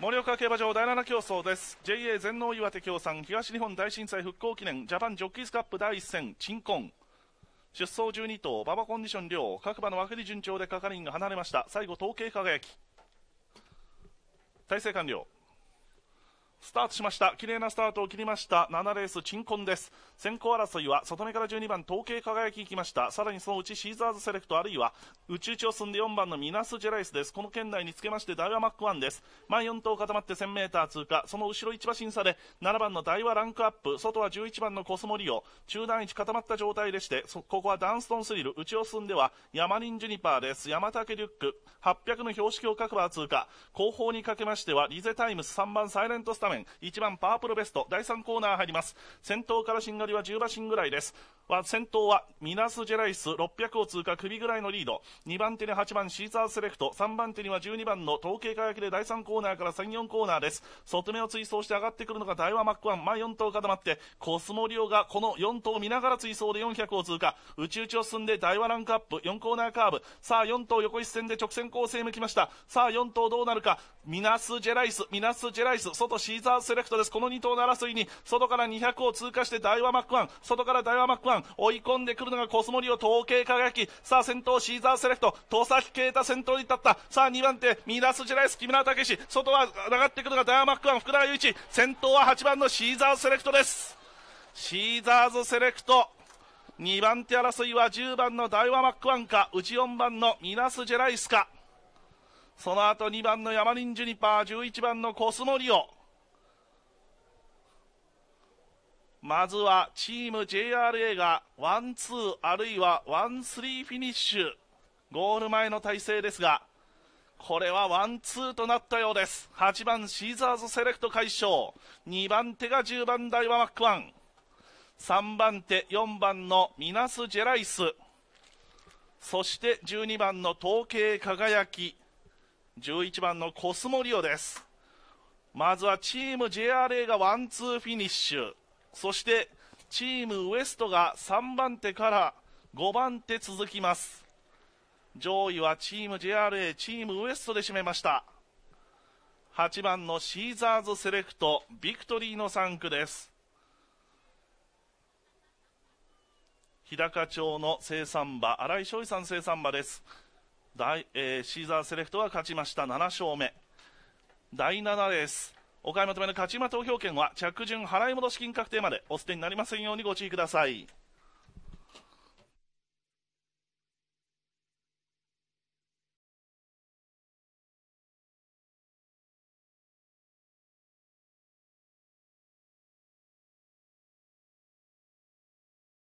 盛岡競馬場第7競争です JA 全農岩手協賛東日本大震災復興記念ジャパンジョッキーズカップ第1戦鎮魂出走12頭馬場コンディション量各馬の枠に順調で係員が離れました最後統計輝き体制完了スタートしました。綺麗なスタートを切りました。7レース、鎮魂です。先行争いは、外目から12番、統計輝き行きました。さらにそのうちシーザーズセレクト、あるいは、宇宙地を進んで4番のミナス・ジェライスです。この圏内につけまして、ダイワマックワンです。前4頭固まって1000メーター通過。その後ろ1馬審査で、7番のダイワランクアップ。外は11番のコスモリオ。中段置固まった状態でして、ここはダンストンスリル。内を進んでは、ヤマリン・ジュニパーです。山竹リュック。800の標識を各馬通過。後方にかけましては、リゼタイムス3番サイレントスタメン。面1番パープルベスト第3コーナー入ります先頭からしんがりは10馬身ぐらいです先頭はミナス・ジェライス600を通過首ぐらいのリード2番手に8番シーザー・セレクト3番手には12番の統計輝きで第3コーナーから3、4コーナーです外目を追走して上がってくるのが大和マックワン前4頭固まってコスモリオがこの4頭を見ながら追走で400を通過内々を進んで大和ランクアップ4コーナーカーブさあ4頭横一線で直線構成向きましたさあ4頭どうなるかミナス・ジェライスミナス・ジェライス外シーザーザーセレクトです。この2頭の争いに、外から200を通過してダイワマックワン、外からダイワマックワン、追い込んでくるのがコスモリオ、統計輝き、さあ先頭シーザーセレクト、戸崎啓太先頭に立った、さあ2番手、ミラスジェライス、木村武史、外は上がってくるのがダイワマックワン、福田祐一、先頭は8番のシーザーズセレクトです。シーザーズセレクト、2番手争いは10番のダイワマックワンか、内4番のミナス・ジェライスか、その後2番のヤマリン・ジュニパー、11番のコスモリオ、まずはチーム JRA がワンツーあるいはワンスリーフィニッシュゴール前の体勢ですがこれはワンツーとなったようです8番シーザーズセレクト解消2番手が10番台はマックワン3番手4番のミナス・ジェライスそして12番の統計輝き11番のコスモリオですまずはチーム JRA がワンツーフィニッシュそしてチームウエストが3番手から5番手続きます上位はチーム JRA チームウエストで締めました8番のシーザーズセレクトビクトリーの3区です日高町の生産馬新井翔さん生産馬です大、えー、シーザーセレクトが勝ちました7勝目第7レースお買い求めの勝ち馬投票券は着順払い戻し金確定までお捨てになりませんようにご注意ください。